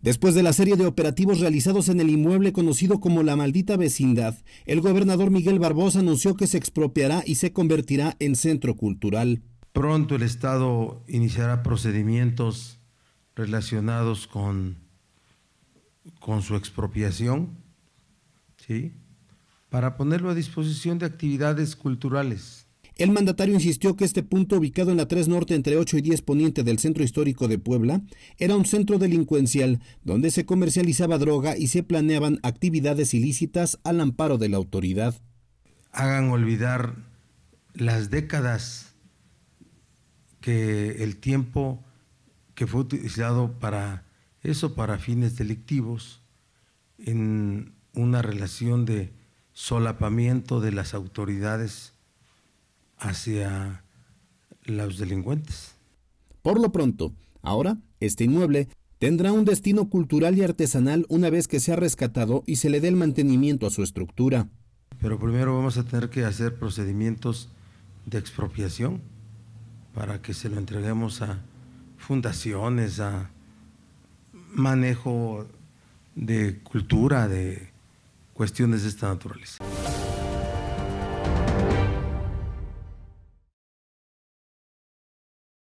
Después de la serie de operativos realizados en el inmueble conocido como la maldita vecindad, el gobernador Miguel Barbosa anunció que se expropiará y se convertirá en centro cultural. Pronto el Estado iniciará procedimientos relacionados con, con su expropiación, para ponerlo a disposición de actividades culturales. El mandatario insistió que este punto ubicado en la 3 Norte entre 8 y 10 Poniente del centro histórico de Puebla era un centro delincuencial donde se comercializaba droga y se planeaban actividades ilícitas al amparo de la autoridad. Hagan olvidar las décadas que el tiempo que fue utilizado para eso, para fines delictivos, en una relación de solapamiento de las autoridades hacia los delincuentes. Por lo pronto, ahora este inmueble tendrá un destino cultural y artesanal una vez que sea rescatado y se le dé el mantenimiento a su estructura. Pero primero vamos a tener que hacer procedimientos de expropiación para que se lo entreguemos a fundaciones, a manejo de cultura, de cuestiones de esta naturaleza.